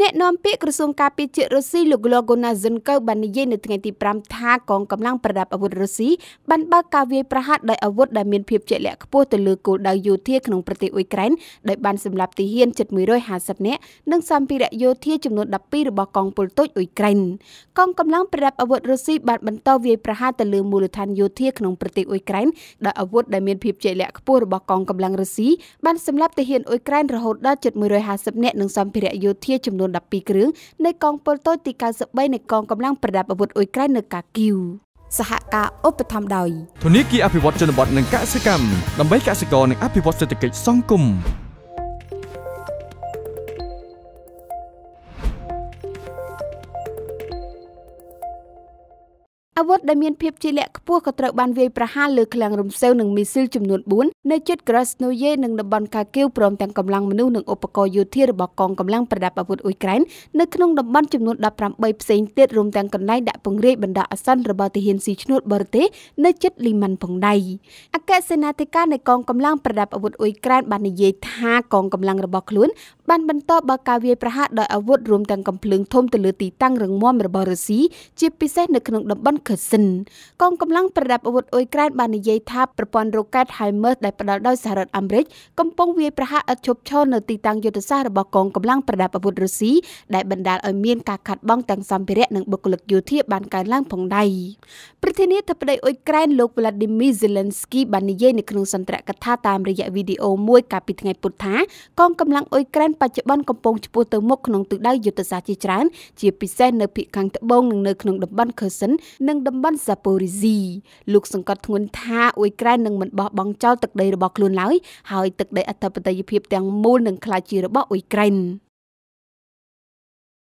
អ្នកនាំពាក្យក្រសួងការពារជាតិរុស្ស៊ីលោក Glogonazinkov បាននិយាយនៅថ្ងៃទី5ថាកងកម្លាំងប្រដាប់អាវុធរុស្ស៊ីបានបើកការវាយប្រហារដោយអាវុធដែលមានភាពជាក់លាក់ខ្ពស់ទៅលើគោលដៅយោធាក្នុងប្រទេសអ៊ុយក្រែនដោយបានសម្លាប់ទាហានជិត150នាក់និងសម្ភារៈយោធាចំនួន12របស់កងពលតូចអ៊ុយក្រែនកងកម្លាំងប្រដាប់អាវុធរុស្ស៊ីបានបន្តវាយប្រហារទៅលើមូលដ្ឋានយោធាក្នុងប្រទេសអ៊ុយក្រែនដោយអាវុធដែលមានភាពជាក់លាក់ខ្ពស់របស់កងកម្លាំងរុស្ស៊ីបានសម្លាប់ទាហានអ៊ុយក្រែនរហូតដល់ជិត150នាក់និងសម្ភារៈយោធាចំនួននួន12គ្រឿងនៃកងពលតូចទី93នៃកងកម្លាំងប្រដាប់អាវុធអ៊ុយក្រែននៅកាគីវសហការឧបត្ថម្ភដោយធនាគារអភិវឌ្ឍជនបទនិងកសិកម្មដើម្បីកសិករនិងអភិវឌ្ឍសេដ្ឋកិច្ចសង្គមអាវុធដែលមានភាពជាលក្ខខ្ពស់ក៏ត្រូវបានវាយប្រហារលើឃ្លាំងរំសេវនិងមីស៊ីលចំនួន4នៅជិត Krasnoye និងតំបន់កាគៀវព្រមទាំងកម្លាំងមនុស្សនិងឧបករណ៍យោធារបស់កងកម្លាំងប្រដាប់អាវុធអ៊ុយក្រែននៅក្នុងតំបន់ចំនួន18ផ្សេងទៀតរួមទាំងកន្លែងដាក់ពង្រាយបណ្ដោះអាសន្នរបស់ទាហានស៊ីឈ្នួលបរទេសនៅជិតលីម៉ាន់ផងដែរអគ្គសេនាធិការនៃកងកម្លាំងប្រដាប់អាវុធអ៊ុយក្រែនបាននិយាយថាកងកម្លាំងរបស់ខ្លួនបានបន្តបើកការវាយប្រហារដោយអាវុធរួមទាំងកំភ្លើងធំទៅលើទីតាំងរងមាំរបស់រុស្ស៊ីជាពិសេសនៅក្នុងតំបន់ខឺសិនកងកម្លាំងប្រដាប់អាវុធអ៊ុយក្រែនបាននិយាយថាប្រព័ន្ធរ៉ុកកែត HIMARS ដែលផ្ដល់ដោយសហរដ្ឋអាមេរិកកំពុងវាយប្រហារឥតឈប់ឈរនៅទីតាំងយុទ្ធសាស្ត្ររបស់កងកម្លាំងប្រដាប់អាវុធរុស្ស៊ីដែលបណ្ដាលឲ្យមានការខាត់បងទាំងសម្ភារៈនិងបុគ្គលិកយោធាបានកើនឡើងផងដែរប្រធានាធិបតីអ៊ុយក្រែនលោក Vladimir Zelensky បាននិយាយនៅក្នុងសន្ទរកថាតាមរយៈវីដេអូមួយកាលពីថ្ងៃពុធថាកងកម្លាំងអ៊ុយក្រែនបច្ចុប្បន្នកំពុងឆ្ពោះទៅមុខក្នុងទិសដៅយុទ្ធសាស្ត្រជាច្រើនជាពិសេសនៅភាគខាងត្បូងនិងនៅក្នុងតំបន់ខឺសិននិងនិងតំបន់សាប៉ូរីស៊ីលោក សង្កត់ធ្ងន់ថាអ៊ុយក្រែននឹងមិនបោះបង់ចោលទឹកដីរបស់ខ្លួនឡើយហើយទឹកដីអធិបតេយ្យភាពទាំងមូលនឹងក្លាយជារបស់អ៊ុយក្រែន។